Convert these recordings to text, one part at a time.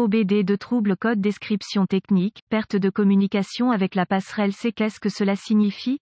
OBD de troubles code description technique, perte de communication avec la passerelle C. Qu'est-ce que cela signifie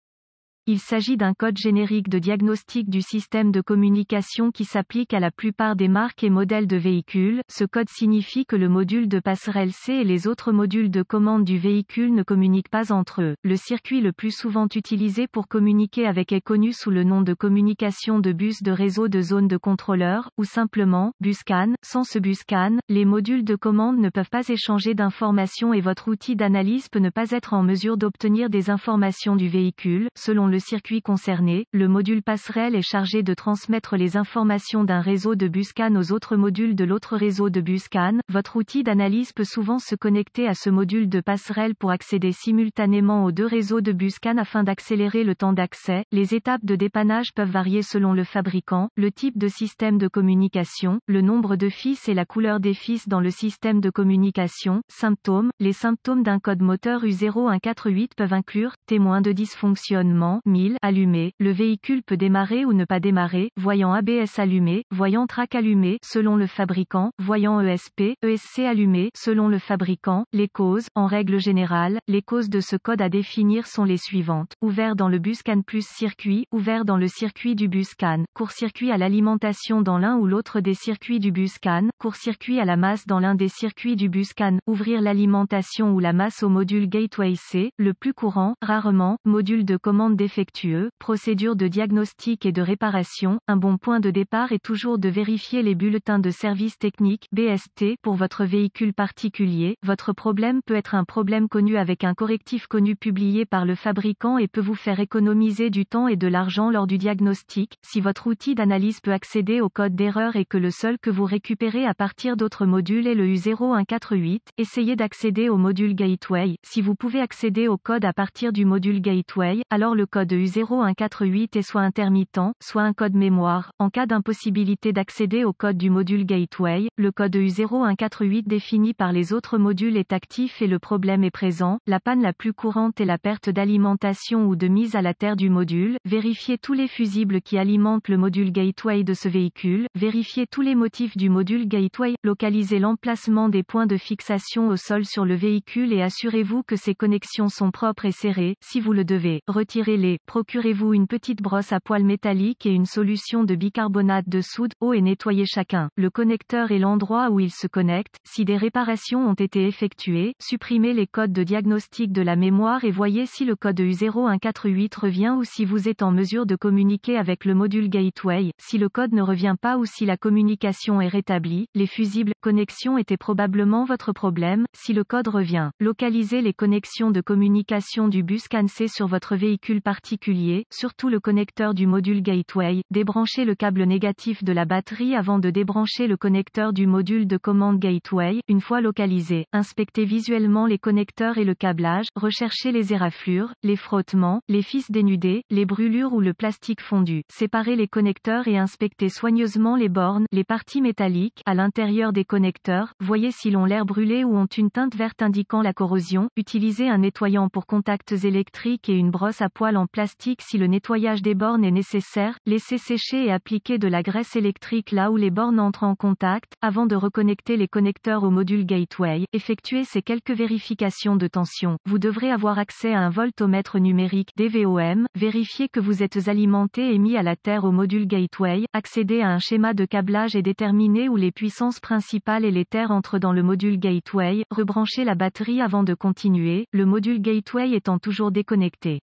il s'agit d'un code générique de diagnostic du système de communication qui s'applique à la plupart des marques et modèles de véhicules. Ce code signifie que le module de passerelle C et les autres modules de commande du véhicule ne communiquent pas entre eux. Le circuit le plus souvent utilisé pour communiquer avec est connu sous le nom de communication de bus de réseau de zone de contrôleur, ou simplement, bus CAN. Sans ce bus CAN, les modules de commande ne peuvent pas échanger d'informations et votre outil d'analyse peut ne pas être en mesure d'obtenir des informations du véhicule, selon le circuit concerné, le module passerelle est chargé de transmettre les informations d'un réseau de bus aux autres modules de l'autre réseau de bus Votre outil d'analyse peut souvent se connecter à ce module de passerelle pour accéder simultanément aux deux réseaux de bus afin d'accélérer le temps d'accès. Les étapes de dépannage peuvent varier selon le fabricant, le type de système de communication, le nombre de fils et la couleur des fils dans le système de communication. Symptômes. Les symptômes d'un code moteur U0148 peuvent inclure témoins de dysfonctionnement, 1000 allumé, le véhicule peut démarrer ou ne pas démarrer, voyant ABS allumé, voyant track allumé, selon le fabricant, voyant ESP, ESC allumé, selon le fabricant, les causes, en règle générale, les causes de ce code à définir sont les suivantes, ouvert dans le bus CAN plus circuit, ouvert dans le circuit du bus CAN, court-circuit à l'alimentation dans l'un ou l'autre des circuits du bus CAN, court-circuit à la masse dans l'un des circuits du bus CAN, ouvrir l'alimentation ou la masse au module gateway C, le plus courant, rarement, module de commande Effectueux, procédure de diagnostic et de réparation, un bon point de départ est toujours de vérifier les bulletins de service technique BST pour votre véhicule particulier. Votre problème peut être un problème connu avec un correctif connu publié par le fabricant et peut vous faire économiser du temps et de l'argent lors du diagnostic. Si votre outil d'analyse peut accéder au code d'erreur et que le seul que vous récupérez à partir d'autres modules est le U0148, essayez d'accéder au module Gateway. Si vous pouvez accéder au code à partir du module Gateway, alors le code code U0148 et soit intermittent, soit un code mémoire. En cas d'impossibilité d'accéder au code du module Gateway, le code U0148 défini par les autres modules est actif et le problème est présent. La panne la plus courante est la perte d'alimentation ou de mise à la terre du module. Vérifiez tous les fusibles qui alimentent le module Gateway de ce véhicule. Vérifiez tous les motifs du module Gateway. Localisez l'emplacement des points de fixation au sol sur le véhicule et assurez-vous que ces connexions sont propres et serrées. Si vous le devez, retirez-les procurez-vous une petite brosse à poils métalliques et une solution de bicarbonate de soude, eau et nettoyez chacun. Le connecteur et l'endroit où il se connecte. Si des réparations ont été effectuées, supprimez les codes de diagnostic de la mémoire et voyez si le code U0148 revient ou si vous êtes en mesure de communiquer avec le module gateway. Si le code ne revient pas ou si la communication est rétablie, les fusibles connexions étaient probablement votre problème. Si le code revient, localisez les connexions de communication du bus CANC sur votre véhicule par particulier, surtout le connecteur du module gateway, débranchez le câble négatif de la batterie avant de débrancher le connecteur du module de commande gateway, une fois localisé, inspectez visuellement les connecteurs et le câblage, recherchez les éraflures, les frottements, les fils dénudés, les brûlures ou le plastique fondu, séparer les connecteurs et inspectez soigneusement les bornes, les parties métalliques, à l'intérieur des connecteurs, voyez si ont l'air brûlé ou ont une teinte verte indiquant la corrosion, utiliser un nettoyant pour contacts électriques et une brosse à poils en plastique si le nettoyage des bornes est nécessaire, laissez sécher et appliquer de la graisse électrique là où les bornes entrent en contact, avant de reconnecter les connecteurs au module gateway, effectuez ces quelques vérifications de tension. Vous devrez avoir accès à un voltomètre numérique DVOM, vérifier que vous êtes alimenté et mis à la terre au module gateway, accéder à un schéma de câblage et déterminer où les puissances principales et les terres entrent dans le module gateway, rebrancher la batterie avant de continuer, le module gateway étant toujours déconnecté.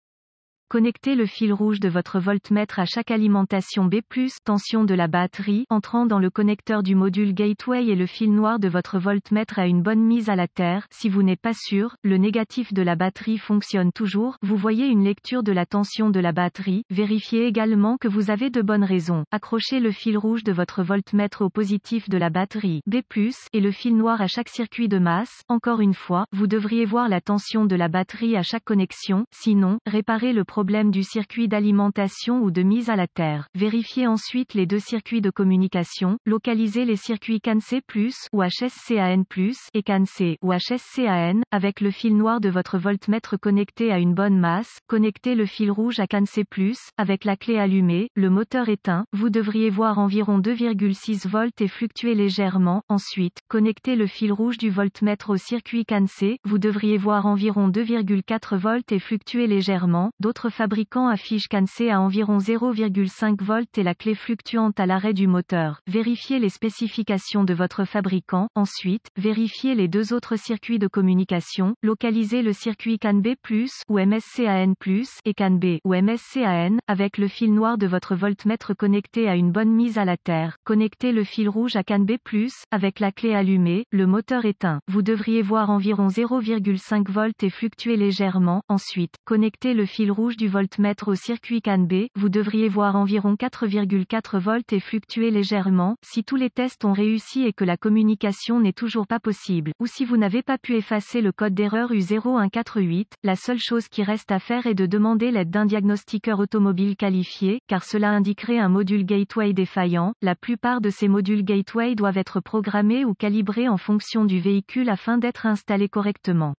Connectez le fil rouge de votre voltmètre à chaque alimentation B+, tension de la batterie, entrant dans le connecteur du module gateway et le fil noir de votre voltmètre à une bonne mise à la terre. Si vous n'êtes pas sûr, le négatif de la batterie fonctionne toujours. Vous voyez une lecture de la tension de la batterie. Vérifiez également que vous avez de bonnes raisons. Accrochez le fil rouge de votre voltmètre au positif de la batterie B+, et le fil noir à chaque circuit de masse. Encore une fois, vous devriez voir la tension de la batterie à chaque connexion. Sinon, réparez le problème du circuit d'alimentation ou de mise à la terre. Vérifiez ensuite les deux circuits de communication, localisez les circuits CAN-C+, ou HSCAN+, et CAN-C ou HSCAN, avec le fil noir de votre voltmètre connecté à une bonne masse, connectez le fil rouge à CAN-C+, avec la clé allumée, le moteur éteint, vous devriez voir environ 2,6 volts et fluctuer légèrement, ensuite, connectez le fil rouge du voltmètre au circuit CAN-C, vous devriez voir environ 2,4 volts et fluctuer légèrement, d'autres fabricant affiche CAN-C à e environ 0,5 volts et la clé fluctuante à l'arrêt du moteur. Vérifiez les spécifications de votre fabricant. Ensuite, vérifiez les deux autres circuits de communication. Localisez le circuit CAN-B+, ou MSCAN+, et CAN-B, ou MSCAN, avec le fil noir de votre voltmètre connecté à une bonne mise à la terre. Connectez le fil rouge à CAN-B+, avec la clé allumée, le moteur éteint. Vous devriez voir environ 0,5 volts et fluctuer légèrement. Ensuite, connectez le fil rouge du voltmètre au circuit CAN-B, vous devriez voir environ 4,4 volts et fluctuer légèrement, si tous les tests ont réussi et que la communication n'est toujours pas possible, ou si vous n'avez pas pu effacer le code d'erreur U0148, la seule chose qui reste à faire est de demander l'aide d'un diagnostiqueur automobile qualifié, car cela indiquerait un module gateway défaillant, la plupart de ces modules gateway doivent être programmés ou calibrés en fonction du véhicule afin d'être installés correctement.